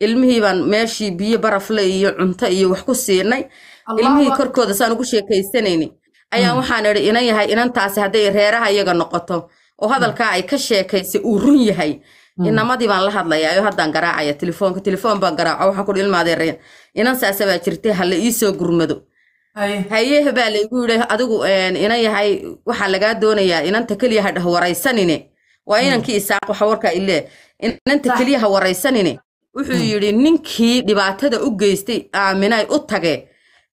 ilmihii baan meeshii biyo barafle iyo cunto iyo wax ku siinay ilmihii korkooda saan ugu sheekaysanayni ayaan mm. waxaan idhi inan yahay inantaasi hadday reeraha iyaga noqoto oo hadalkaa ay ka sheekaysay uu run yahay mm. inamadii baan la hadlayaa oo haddaan garaacaya telefoonka telefoon baan garaaco waxaa kudhi ilmaadee reen inan saasa baa jirtay ha la iisoo gurmado hayeeh baa laygu yidhi adigu inan yahay waxaa lagaa doonayaa inanta keliya hadhah waraysanine waa inankii hmm. isaaq waxa warkaa ile inanta keliyaha waraysanine wuxuu hmm. yidhi ninkii dhibaatada u geystay aaminay u tage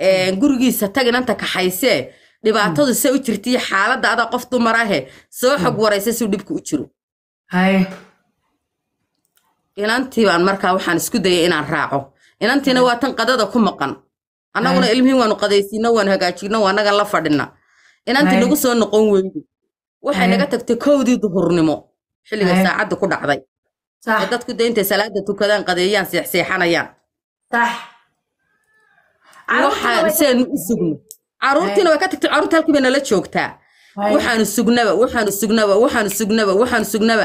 hmm. gurigiisa tag inanta kaxaysee dhibaatadu se u jirtiyo xaaladda adaa qof dumarahe soo xog waraysa suu dhibku u jiro inantii baan markaa waxaan isku dayay inaan raaco inantiina waa tan qadada ku maqan annaguna ilmihiin waanu qadaysiino waanu hagaajino waanagan la fadhina inantii nagu soo noqon weydi waxay naga eh. tagtay kowdii duhurnimo xilliga eh. saacadda ku dhacday ee dadku de intay salaada tukadaan qadeeyaan seexseexanayaan waxaan saanu caruurtiina way ka tagtay caruurta halkii bay nala joogtaa waxaanu sugnaba waxaanu sugnaba waxaanu sugnaba waxaanu sugnaba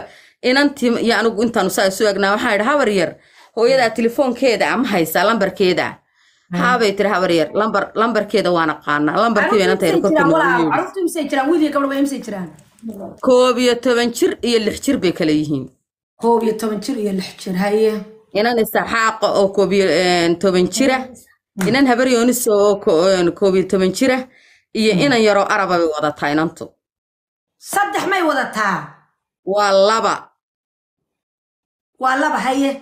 inantii iyo anigu intaanu saa isu egnaa waxaan idhi habar yar hooyadaa hmm. telefoonkeeda ama ah, haysaa lambarkeeda hmm. haabay tiri habar yar lambar lambarkeeda waan aqaanaa lambarkii bay inanta yar korka noogu koob iyo toban jir iyo lix jir bay kala yihiin koob iyo toban jir iyo lix jir haye inan isaxaaqa oo koob iyo eh, toban jira hmm. inan habaryooniso oo eh, koob iyo toban jira iyo hmm. inan yaroo araba bay wadataa inantu saddex may wadataa waa laba waa laba haye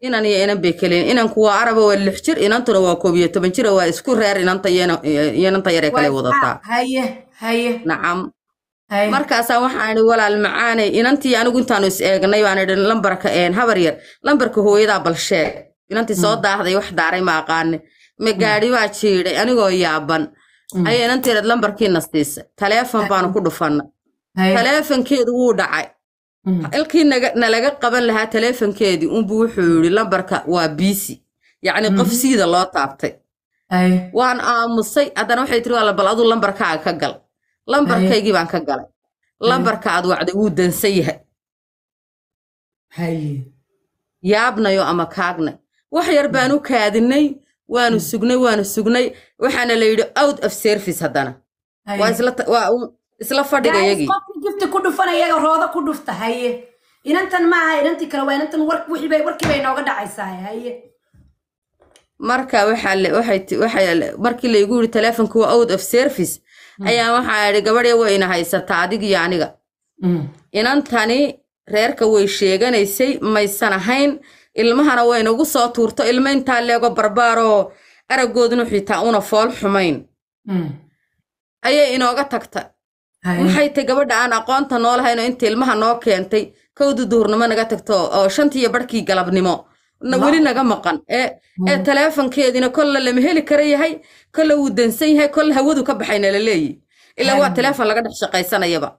inan iyo inan bay kaleyn inanku waa araba waa lix jir inantuna waa koob iyo toban jira waa isku reer inanta iyo eh, inanta yaree kale wadataa haye haye nacam markaasaa waxaan idhi walaal macaaney inantii anigu intaanu is eegnay baan idhi lambarka habar yar lambarka hooyadaa balsheeg inantii soo hmm. daahday wax daaray ma aqaane magaadi baa jiidhay anigoo yaaban hmm. ayaa inantiiad lambarkiina siisay taleefon baanu ku dhufanna taleefonkeedu wuu dhacay ilkii hmm. nalaga qaban lahaa taleefonkeedii unbu wuxuu yidhi lambarka waa biisi yacni qof siida loo taabtay waan aamusay haddana waxay tiri waala bal aduu lambarkaaga ka gal lambarkaygii baan ka galay lambarka aad wacday wuu dansan yahay yaabnayo ama kaagnay wax yar baanu kaadinay waanu hmm. sugnay waanu sugnay waxaana la yidhi out of service haddana isla fadhiga ku dhufta haye inantan maaha inantii kale waa inantan warkiiba inooga dhacaysaa haye marka waxaa waxay markii laygu yidhi teleefonka waa out of service Hmm. ayaa waxaa idhi gabadhee wayna haysataa adig iyo aniga hmm. inantani reerka way sheeganaysay maysan ahayn ilmahana waynagu soo tuurto ilma intaa leego barbaaroo araggoodnu xitaa una fool xumayn hmm. ayay inooga tagta waxay tay gabadha aan aqoonta noolahaynoo inta ilmaha noo keentay kowda duurnimo naga tagto oo shantiiyo barhkii galabnimo weli naga maqan ee eh, eh, mm. taleefonkeediina kolle lama heli kara yahay kolle wuu dansan yahay kolle hawadu ka baxayna la leeyihi ilaa waa taleefon laga dhex shaqaysanayaba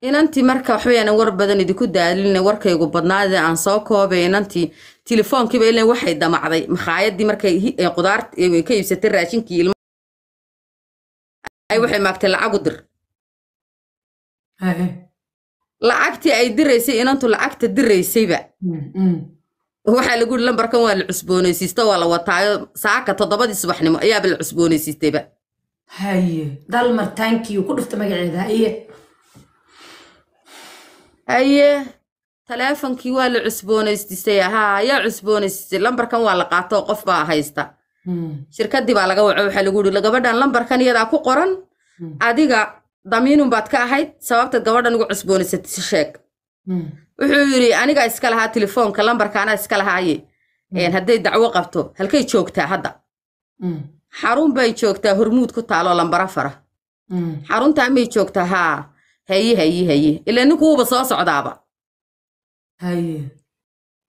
inantii marka waxweyaanan war badan idinku daalina warkaygu badnaade aan soo koobay inantii telefoonkiiba ilaa waxay damacday makhaayadii markay eh, qudaart ka iibsatay raashinkii ilma ay waxay maagtay lacagu dir lacagtii ay diraysay inantu lacagta diraysayba mm, mm. waxaa lagu yidhi lambarkan waa la cusboonaysiista waa la wataayo saaka toddobadii subaxnimo ayaaba la cusboonaysiistayba haye dalmar tankiyu ku dhufta magaceeda haye haye taleefonkii waa la cusboonaysiistay ahaa ayaa cusbooneysiistay lambarkan waa la qaatoo qof baa haysta mm. shirkaddii baa laga waco waxaa lagu yidhi gabadhan lambarkan iyadaa ku qoran adiga damiinun baad ka ahayd sababta gabadhan ugu cusboonaysatay si sheeg hmm. wuxuu yidhi aniga iska lahaa telefoonka lambarka iska lahaaye hmm. hadday dacwo qabto halkay joogtaa hadda hmm. xarun bay joogtaa hormuud ku taaloo lambara fara xaruntaa may joogtaa haa haye haye haye ila ninkuuba soo socdaaba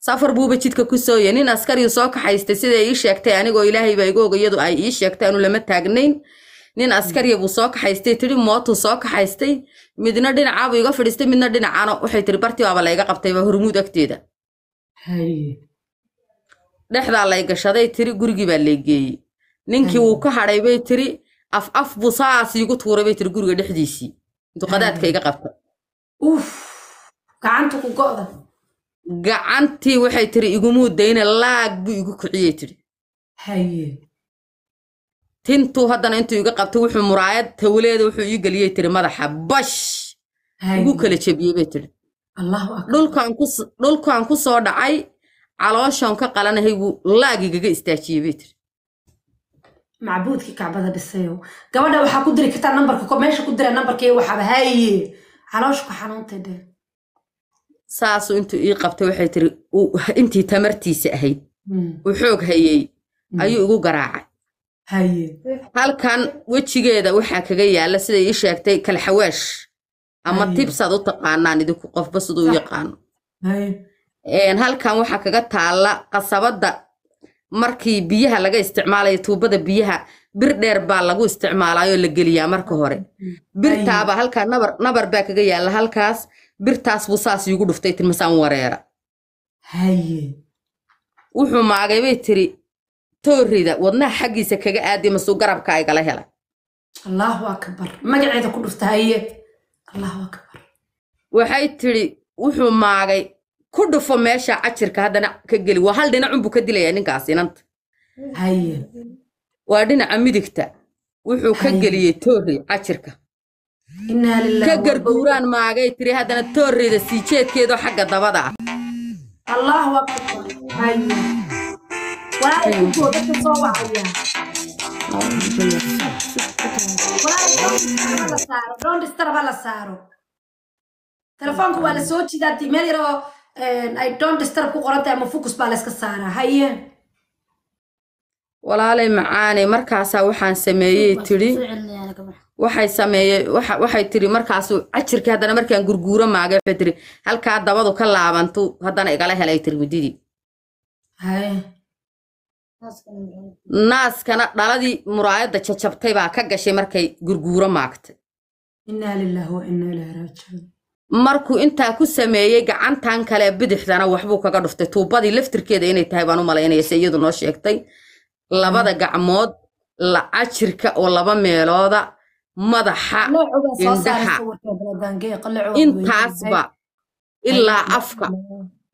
safar buuba jidka ku sooye nin askariyu soo kaxaystay siday ii sheegtay anigoo ilaahay baa igooga ay ii sheegtay anu lama taagnayn nin askariya buu soo kaxaystay tii mootuu soo kaxaystay midna dhinacaabuu iga fadhiistay midna dhinacaana waxay tii bartii baaba layga qabtayba hormuud agteeda dhexdaa lay gashaday tiri gurigii baa lay geeyey ninkii wuu ka hadhay bay tiri af af buu saas iigu tuuray bay tiri guriga dhexdiisii duqadaadka iga qabta gacantii waxay tiri igumuu dayna laag buu igu kiciyey tiri tintuu haddana intuu iga qabtay wuxuu muraayad tawleeda wuxuu ii geliyey tiri madaxa bash ugu kala jebiyey bay tiri dhulkaan ku soo dhacay calooshaan ka qalanahayguu laagigaga istaajiyey bay tiri macbuudkii kacbada dhisayow gabadha waxaa ku diri kartaa nambarka meesha ku dira nambarkay waxaaba haaye calooshku xanuuntay dhe saasuu intuu ii qabtay waxay tiri intii tamartiisa ahayd hmm. u xoog hayey hmm. ayuu igu garaacay halkan wejigeeda waxaa kaga yaala siday ii sheegtay kalxawaash ama tibsaad u taqaanaan idinku qofba siduu yaqaano halkan waxaa kaga taalla qasabadda markii biyaha laga isticmaalayo tuubada biyaha bir dheer baa lagu isticmaalaayoo la geliyaa marka hore mm. birtaaba halkaa nabar nabar baa kaga yaalla halkaas birtaas buu saas iigu dhuftay tirmasaan wareera wuxuu maagaybay tiri toorida wadnaha xaggiisa kaga aadi masuu garabka aygala helay allahu akbar magaceeda ku dhufta haye allahu akbar waxay tidhi wuxuu maagay ku dhufo meesha cajirka haddana ka geli waa hal dhinac unbuu ka dilayaa ninkaas inanta haye waa dhinaca midigta wuxuu ka geliyey toori cajirka ka garguuraan maagay tiri haddana toorida sii jeedkeedoo xagga dabada ah Vai, toda que eu sou bahia. Onde estava Lazaro? Telefoonku waa don't eh, disturb ku qoran tahay ama focus baa la iska saaraa haye walaalay macaanay markaasaa waxaan sameeyey tidhi waxay sameeye waxay tidhi markaasu cajirkii haddana markaan gurguuro maaga waxay tiri halkaa dabadu ka laabantu haddana igala helay tirmididii naaskana dhaladii muraayadda jajabtay baa ka gashay markay gurguuro maagtay markuu intaa ku sameeyey gacantan kale bidixdana waxbuu kaga dhuftay tuubadii laftirkeeda inay tahay baan u malaynaya se iyadu noo sheegtay labada gacmood la ajirka oo laba meelooda madaxa indhaxa intaasba ilaa afka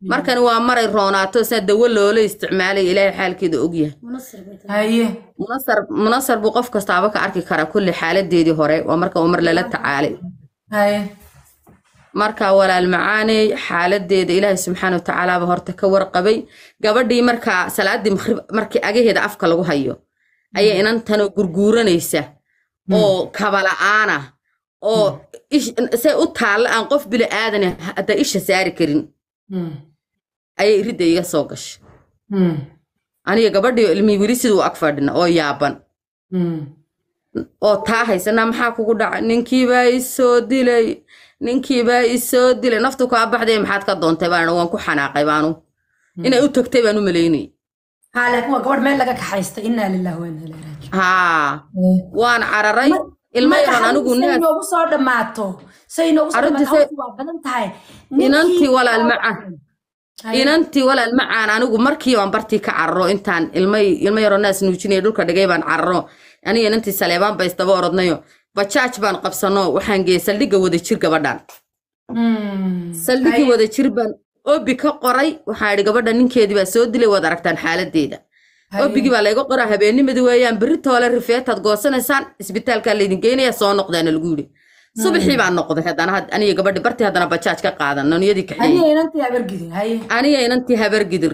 markan waa maray roonaato saa dawo loola isticmaalay ilaahay xaalkeeda ogyahay munasar munasar buu qof kastaaba ka arki karaa kulli xaaladeedii hore waa marka uu lala tacaalay marka walaal macaaney xaaladeeda ilaahay subxaana watacaalaaba horta ka warqabay gabadhii markaa salaadii maqrib markii agaheeda afka lagu hayo ayaa inantanoo gurguuranaysa oo kabala'aana oo mm. say u taalla aan qof bili aadana haddaa isha saari karin ayay hmm. ridda iga soo gashay hmm. aniga gabadhii ilmi wiri siduu ag fadhina oo yaaban hmm. oo taa haysana maxaa kugu dhacay ninkiibaa isoo dilay ninkiibaa isoo dilay naftu kaa baxday maxaad ka doontay baana waan ku xanaaqay baanu inay u tagtay baan u malaynayay haa laakiin waa gabadh meel laga kaxaysta innaa lillaah haa eh. waan cararay ilmayaanigunogu soo dhammaato inantii walaal maca inantii walaal macaan anigu markii baan bartii ka cararo intaan ilma yaroo naas nuujinaya dhulka dhigay baan cararo aniga inantii saleebaan ba orodnayo bajaaj baan qabsano waxaan geeyay saldhigga wadajir gabadhan hmm. saldhiggii wadajir baan obi ka qoray waxaa idhi gabadha ninkeedii baa soo dilay waad aragtaan xaaladeeda obigi baa layga qoraa habeenimada weeyaan beritoole toole rifeetaad goosanaysaan isbitaalkaa laydin geynaya soo noqdaana lagu yidhi subaxii baan noqday haddana aniga gabadhi bartii haddana bajaaj ka qaadan nonyadii kaxeeniyanantii habargidir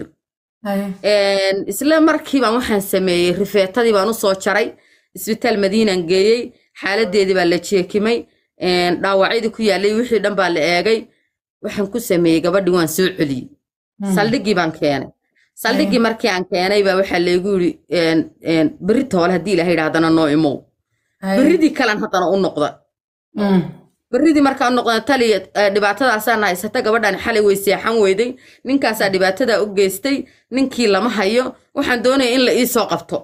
isla markii baan waxaan sameeyey rifeetadii baan usoo jaray isbitaal madiinan geeyey xaaladeedii baa la jeekimay dhaawacyadii ku yaalay wixii dhan baa la eegay waxaan ku sameeyey gabadhii waan soo celiyey hmm. saldhiggii baan keenay saldhigii markii aan keenayba waxaa leegu yiri berita hole haddii ilaha yidha noo imow beridii kalan haddana u noqda mm. beridii markaa u noqda taliya eh, dhibaatadaasaana haysata gabadhan xalay way seexan weyday ninkaasaa dhibaatadaa u geystay ninkii lama hayo waxaan doonaya in la ii soo qabto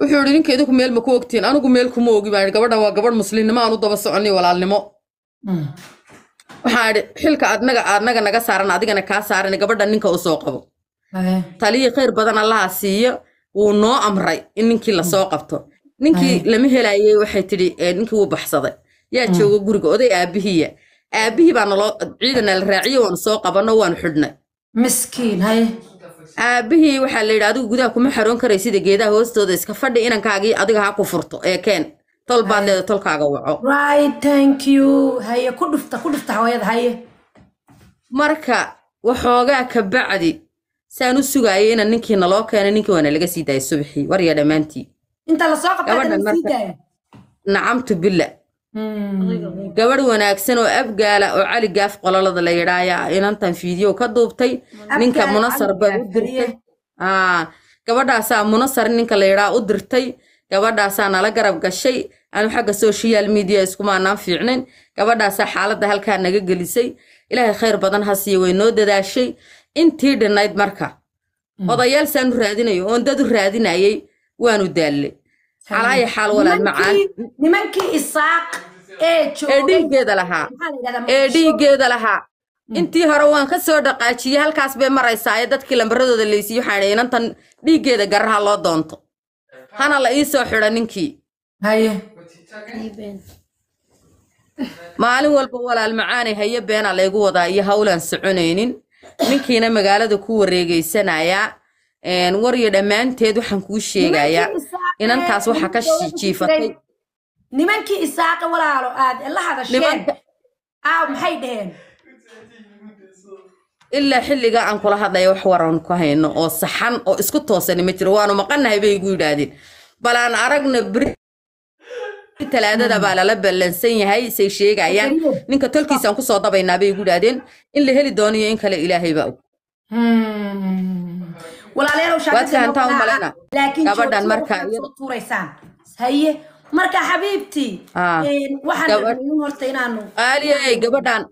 wuxuu yidhi ninka meel ma ku ogtiin anigu meel kuma ogi baan gabadhan waa gabadh muslimnimo aan u daba soconnii walaalnimo mm waxaan idhi xilka adnaga adnaga naga saaran adigana kaa saaran gabadha ninka u soo qabo taliya khayr badan allaha siiyo wuu noo amray in ninkii lasoo qabto ninkii lama helayey waxay tidhi ninkii wuu baxsaday yaa mm. jooga guriga oday aabihiya aabihii baa loo ciidana la raaciyo waanu soo qabano waanu xidhnay miskiin haye aabihii waxaa la yidhi adigu gudaha kuma xaroon karaysid geedaha hoostooda iska fadhi inankaagii adiga ha ku furto ee keen tolbaa tolkaaga waco marka waxoogaa ka bacdi saan u sugaayay inaan ninkii naloo keena ninkii waana laga sii daayay subxii warya dhammaantii nacamtu billa hmm. gabadh wanaagsan oo abgaala oo cali gaaf qololada la yidhaa ayaa inantan fiidiyo ka duubtay ninka munasar baa u dirtay gabadhaasaa munasar ninka la yidhaa u dirtay gabadhaasaa nala garab gashay anu xagga sochial mediya iskumaanaan fiicnayn gabadhaasaa xaaladda halkaa naga gelisay ilaahay khayr badan ha siiyo way noo dadaashay intii dhinnayd marka mm. odayaal saanu raadinayo oon dadu raadinayay waanu daallay xalaaya xaal walaal macaan dhiiggeeda lahaa ee dhiiggeeda lahaa mm. intii hore waan ka soo dhaqaajiyey halkaas bay maraysaa ee dadkii lambaradooda leysiiyo waxaan inantan dhiiggeeda garaha loo doonto hana la ii soo xidho ninkii maalin walba walaal macaanay haye beena laygu wadaa iyo hawlaan soconaynin ninkiina magaalada ku wareegeysanayaa waryo dhammaanteed waxaan kuu sheegayaa inantaas waxa ka jiifatay nimankii isaaqa walaalo aad la hadasheen maxay dhaheen ilaa xilliga aan kula hadlaya wax waran ku hayno oo saxan oo isku toosani ma jiro waanu maqanahay bay igu yidhaahdeen balaan aragna beri talaadada baa lala ballansan yahay say sheegayaan ninka tolkiisaan kusoo dabaynaa bay igu yidhaahdeen in la heli doonayo in kale ilaahay baa hmm. og gabadhan markaa marka xabiibtii ah. waxaan horta inaanu qaaliyaay gabadhan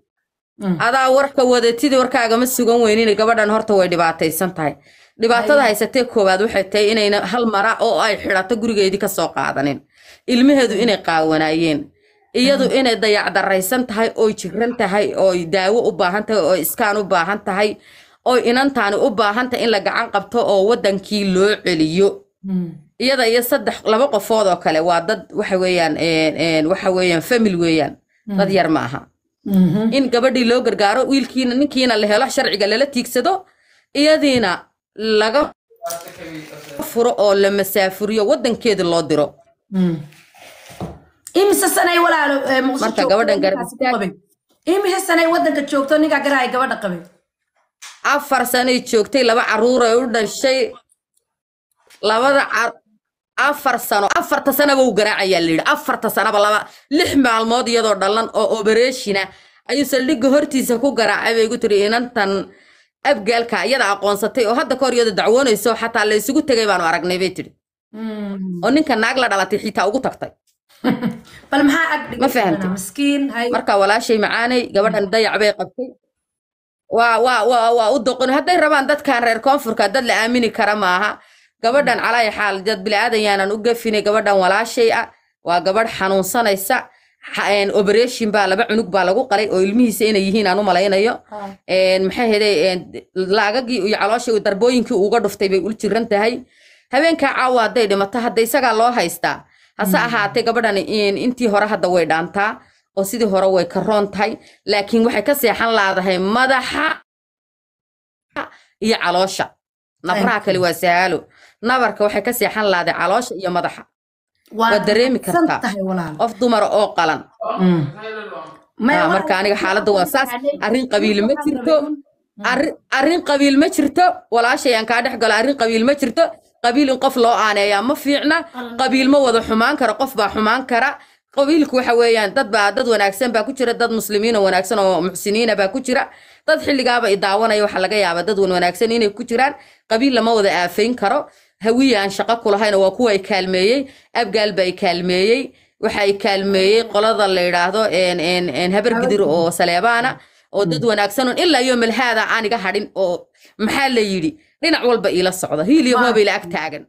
Hmm. adaa warka wadatidii warkaagama sugan weynin gabadhan horta way dhibaataysan tahay dhibaatada haysatee koowaad waxay tahay inayna hal mara oo ay xidhato gurigeedii kasoo qaadanin ilmaheedu inay qaawanaayeen iyadu hmm. inay daraysan tahay oy jiran tahay oy daawo u baahan tahay oo iskaan u baahan tahay oy inantaani u baahan tahay in la gacan qabto oo waddankii loo celiyo hmm. iyada iyo saddex laba qofood oo kale waa dad waxa weeyaan waxa weeyaan famil weeyaan dad yar ma aha Mm-hmm. in gabadhii loo gargaaro wiilkiina ninkiina la helo sharciga lala tiigsado iyadiina laga furo oo la masaafuriyo wadankeeda loo diro mm-hmm. imise sanay walaalo eh, imise sanay wadanka joogto ninkaa garaaya gabadha qabe afar sanay joogtay laba caruur ay u dhashay labada afar sano afarta sanaba u garaacayaa la afarta sanaba laba lix maalmood iyadoo dhalan oo obereshina ayuu saldhigga hortiisa ku garaacay bay gu tiri inantan abgaalka iyada aqoonsatay oo hadda kahor iyada dacwoonayso xataa laysugu tegay baanu aragnay bay tiri hmm. oo ninka naag la dhalatay xitaa ugu tagtay ma fahamti marka walaashay macaanay gabadhan dayac bay qabtay waa waa waa waa u doqon hadday rabaan dadkan reer koonfurka dad la aamini kara maaha gabadhan calaayi xaal dad bilaadan yaanan u gafinay gabadhan walaashay a ah. waa gabadh xanuunsanaysa oberation baa laba cunug baa lagu qalay oo ilmihiisa inay yihiin aan u malaynayo maxaaheday laagagii iyo calooshii darbooyinkii uga dhuftay bay ul jiran tahay habeenkaa caawa hadday dhimato hadda isagaa loo haystaa hase hmm. ahaatee gabadhan intii hore hadda way dhaantaa oo sidii hore way ka roon tahay laakiin waxay ka seexan laadahay madaxa iyo caloosha nabraha kale waa sahaalo nabarka waxay ka seexan lahday caloosha iyo madaxa waa dareemi kartaa qof dumara ah oo qalan mm. ah, marka aniga xaaladda waa saas arrin qabiil ma jirto arrin qabiil ma jirto walaashayaan kaa dhex galo arrin qabiil ma jirto qabiil in qof loo aaneeyaa ma fiicna qabiil ma wada xumaan karo qof baa xumaan kara qabiilku waxa weeyaan dad dad wanaagsan baa ku jira dad muslimiino wanaagsan oo muxsiniina baa ku jira dad xilligaaba idaawanaya waxa laga yaabaa dad wanwanaagsan inay ku jiraan qabiil lama wada aafayn karo hawiye aan shaqo kulahayna waa kuwa ay kaalmeeyey abgaalba ay kaalmeeyey waxa kaalmeeyey qolada la yidhaahdo habargidir oo saleebaana oo dad hmm. wanaagsanon ilaa iyo haada aan iga hadhin oo maxaa la yidhi dhinac walba iila socda hiil ag taagan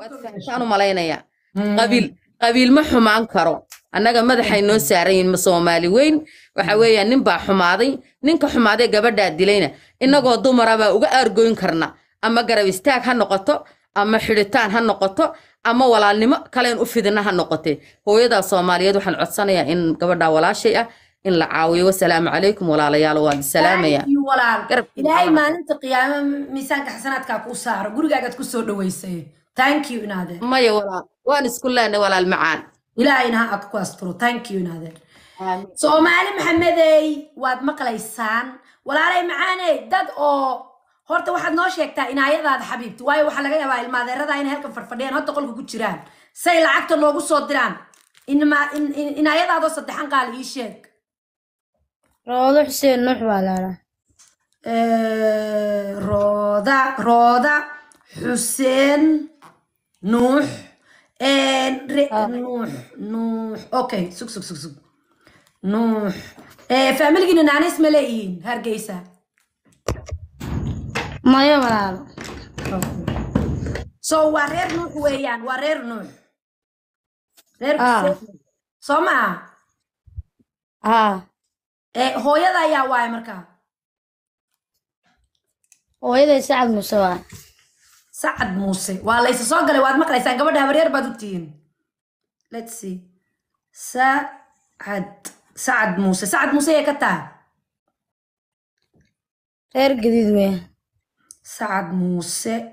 waadfahamsaan u malaynaya hmm. qabiil qabiil ma xumaan karo annaga madaxay noo hmm. saaran yihin soomaali weyn waxa weeyaan nin baa xumaaday ninka xumaaday gabadhaa dilayna innagoo dumarabaa uga aargoyn karna ama garab istaag ha noqoto ama xidhitaan ha noqoto ama walaalnimo kale u fidina ha noqotee hooyadaa soomaaliyeed waxaan codsanayaa in gabadhaa walaashay ah in la caawiyo wasalaamu calaykum walaalayaal waa salaamaya ilaahay maalinta qiyaamo miisaanka xasanaadkaa kuu saaro gurigaagaad ku dhaweysay thank you inaadeen maya walaal waan isku leenay walaal macaan ilaahayna ha ku asturo thank you inaadeen soomaali maxamedey waad maqlaysaan walaalay macaaney dad oo horta waxaad noo sheegtaa inaayadaada xabiibti waayo waxaa laga yaabaa ilmaadeerada inay halkan fadfadhiyaan horta qolka ku jiraan say lacagta noogu soo diraan inaayadaadoo saddexan qaal ii sheeg roodo xuseen nuux baa lahaa rooda rooda xuseen nuux ah. nuux nuux okay sug sug sug sug nuux faamiligiina naaneys ma leeyihiin hargeysa maya walaalo so waa reer nuux weeyaan waa reer nuux reersoo ah. ma aha eh, hooyada ayaa waay markaa hooyaday sacad muuse waay sacad muuse waa laysa soo galay waad maqlaysaan gabadha habareer baad u tihiin lets see sacad sacad muuse sacad muuse ka taa reer gadiid weeyaan سعد موسى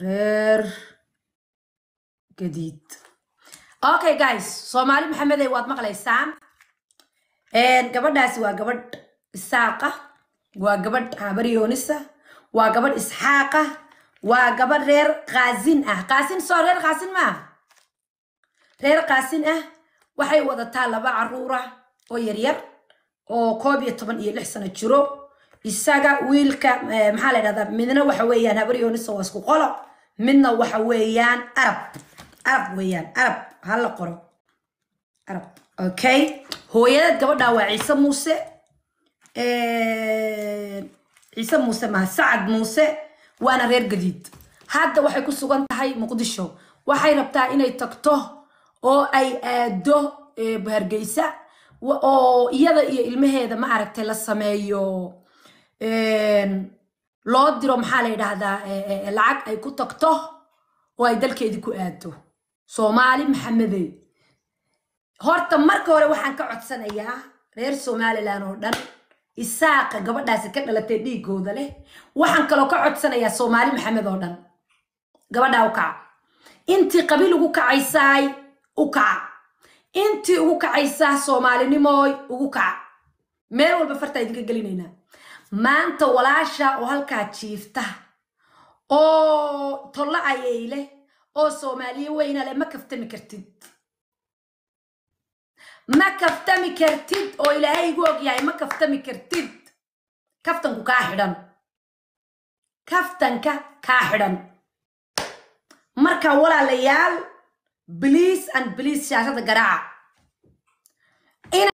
reer gadiid okay guys soomaali maxamedey waad maqlaysaan gabadhaasi waa gabadh isaaqa waa gabadh habaryoonisa waa gabadh isxaaqa waa gabadh reer kaasin ah kaasin soo reer kaasin maaha reer kaasin ah waxay wadataa laba caruura oo yaryar oo koob iyo toban iyo lix sano jiro isaga wiilka eh, maxaa la ydhahdaa midna waxa weeyaan habaryooniso waa isku qolo midna waxa weeyaan arab arab weeyaan arab ha la qoro arab okay hooyadeed gabadhaa waa ciise muuse eh, ciise muuse maha sacad muuse waana reer gadiid hadda waxay ku sugan tahay muqdisho waxay rabtaa inay tagto oo ay aado hargeysa eh, oo iyada iyo ilmaheeda ma aragtay la sameeyo Ehm, loo diro maxaa la yidhaahdaa eh, eh, eh, lacag ay ku tagto oo ay dalkeedii ku aado soomaali maxamedey horta marka hore waxaan ka codsanayaa reer somalilan oo dhan isaaqa gabadhaasi ka dhalatay dhiigooda leh waxaan kaloo ka codsanayaa soomaali maxamed oo dhan gabadhaa u kaca intii qabiil ugu kacaysaay u kaca intii ugu kacaysaa soomaalinimooy ugu kaca meel walba fartaa idinka gelinaynaa maanta walaasha oo halkaa jiifta oo tollo ayay leh oo soomaaliye weyna leh ma kaftami kartid ma kaftami kartid oo ilaahay igu ogyahay ma kaftami kartid kaftanku kaa xidhan kaftanka kaa xidhan marka walaalayaal bliis and bliis shaashada garaaca